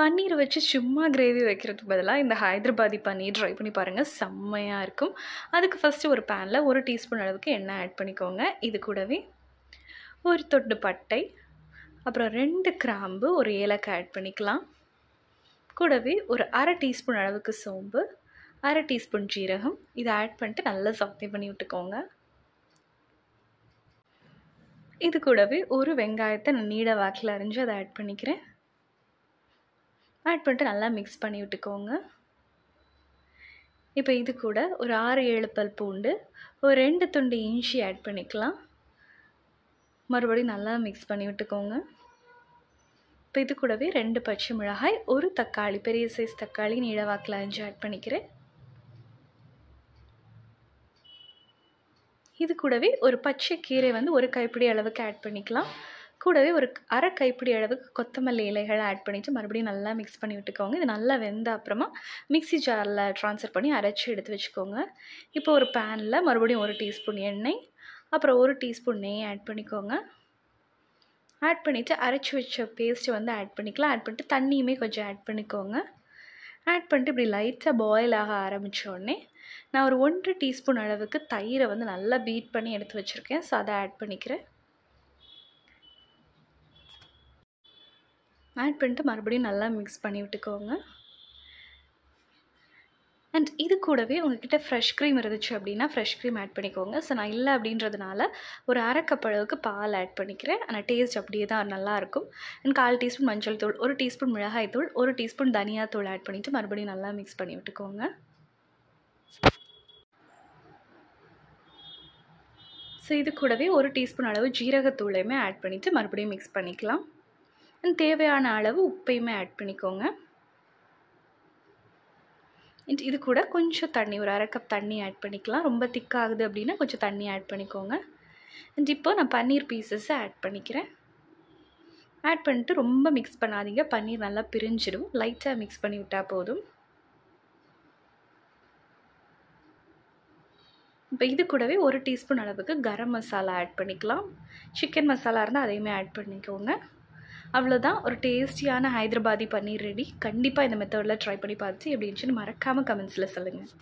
பன்னீர் வச்சு சும்மா கிரேவி வைக்கிறதுக்கு பதிலாக இந்த ஹைதராபாதி பன்னீர் ட்ரை பண்ணி பாருங்கள் செம்மையாக இருக்கும் அதுக்கு ஃபஸ்ட்டு ஒரு பேனில் ஒரு டீஸ்பூன் அளவுக்கு எண்ணெய் ஆட் பண்ணிக்கோங்க இது கூடவே ஒரு தொட்டு பட்டை அப்புறம் ரெண்டு கிராம்பு ஒரு ஏலக்காய் ஆட் பண்ணிக்கலாம் கூடவே ஒரு அரை டீஸ்பூன் அளவுக்கு சோம்பு அரை டீஸ்பூன் ஜீரகம் இதை ஆட் பண்ணிட்டு நல்லா சாத்தே பண்ணி விட்டுக்கோங்க இது கூடவே ஒரு வெங்காயத்தை நான் நீட வாக்கில் அரைஞ்சு அதை ஆட் பண்ணிக்கிறேன் ஆட் பண்ணிட்டு நல்லா மிக்ஸ் பண்ணி விட்டுக்கோங்க இப்போ இது கூட ஒரு ஆறு ஏழு பல் பூண்டு ஒரு ரெண்டு துண்டு இஞ்சி ஆட் பண்ணிக்கலாம் மறுபடியும் நல்லா மிக்ஸ் பண்ணி விட்டுக்கோங்க இப்போ இது கூடவே ரெண்டு பச்சை மிளகாய் ஒரு தக்காளி பெரிய சைஸ் தக்காளி நீளவாக்கில் அஞ்சு ஆட் பண்ணிக்கிறேன் இது கூடவே ஒரு பச்சை கீரை வந்து ஒரு கைப்பிடி அளவுக்கு ஆட் பண்ணிக்கலாம் கூடவே ஒரு அரை கைப்பிடி அளவுக்கு கொத்தமல்லி இலைகளை ஆட் பண்ணிவிட்டு மறுபடியும் நல்லா மிக்ஸ் பண்ணி விட்டுக்கோங்க இது நல்லா வெந்த அப்புறமா மிக்சி ஜாரில் ட்ரான்ஸ்ஃபர் பண்ணி அரைச்சி எடுத்து வச்சுக்கோங்க இப்போ ஒரு பேனில் மறுபடியும் ஒரு டீஸ்பூன் எண்ணெய் அப்புறம் ஒரு டீஸ்பூன் நெய் ஆட் பண்ணிக்கோங்க ஆட் பண்ணிவிட்டு அரைச்சி வச்ச பேஸ்ட்டு வந்து ஆட் பண்ணிக்கலாம் ஆட் பண்ணிட்டு தண்ணியுமே கொஞ்சம் ஆட் பண்ணிக்கோங்க ஆட் பண்ணிட்டு இப்படி லைட்டாக பாயில் ஆக ஆரம்பித்தோடனே நான் ஒரு ஒன்று டீஸ்பூன் அளவுக்கு தயிரை வந்து நல்லா பீட் பண்ணி எடுத்து வச்சுருக்கேன் ஸோ அதை ஆட் பண்ணிக்கிறேன் ஆட் பண்ணிட்டு மறுபடியும் நல்லா மிக்ஸ் பண்ணி விட்டுக்கோங்க அண்ட் இது கூடவே உங்ககிட்ட ஃப்ரெஷ் க்ரீம் இருந்துச்சு அப்படின்னா ஃப்ரெஷ் க்ரீம் ஆட் பண்ணிக்கோங்க ஸோ நான் இல்லை அப்படின்றதுனால ஒரு அரை கப் அளவுக்கு பால் ஆட் பண்ணிக்கிறேன் ஆனால் டேஸ்ட் அப்படியே தான் நல்லாயிருக்கும் அண்ட் கால் டீஸ்பூன் மஞ்சள் தூள் ஒரு டீஸ்பூன் மிளகாய் தூள் ஒரு டீஸ்பூன் தனியா தூள் ஆட் பண்ணிவிட்டு மறுபடியும் நல்லா மிக்ஸ் பண்ணி விட்டுக்கோங்க ஸோ இது கூடவே ஒரு டீஸ்பூன் அளவு ஜீரகத்தூளையுமே ஆட் பண்ணிவிட்டு மறுபடியும் மிக்ஸ் பண்ணிக்கலாம் தேவையான அளவு உப்பையுமே ஆட் பண்ணிக்கோங்க இது கூட கொஞ்சம் தண்ணி ஒரு அரை கப் தண்ணி ஆட் பண்ணிக்கலாம் ரொம்ப திக்காகுது அப்படின்னா கொஞ்சம் தண்ணி ஆட் பண்ணிக்கோங்க அண்ட் இப்போ நான் பன்னீர் பீசஸை ஆட் பண்ணிக்கிறேன் ஆட் பண்ணிட்டு ரொம்ப மிக்ஸ் பண்ணாதீங்க பன்னீர் நல்லா பிரிஞ்சிடும் லைட்டாக மிக்ஸ் பண்ணி விட்டால் போதும் இப்போ இது கூடவே ஒரு டீஸ்பூன் அளவுக்கு கரம் மசாலா ஆட் பண்ணிக்கலாம் சிக்கன் மசாலா இருந்தால் அதையுமே ஆட் பண்ணிக்கோங்க அவ்வளோதான் ஒரு டேஸ்டியான ஹைதராபாதி பன்னீர் ரெடி கண்டிப்பாக இந்த மெத்தடில் ட்ரை பண்ணி பார்த்து எப்படி இருந்துச்சுன்னு மறக்காமல் கமெண்ட்ஸில் சொல்லுங்கள்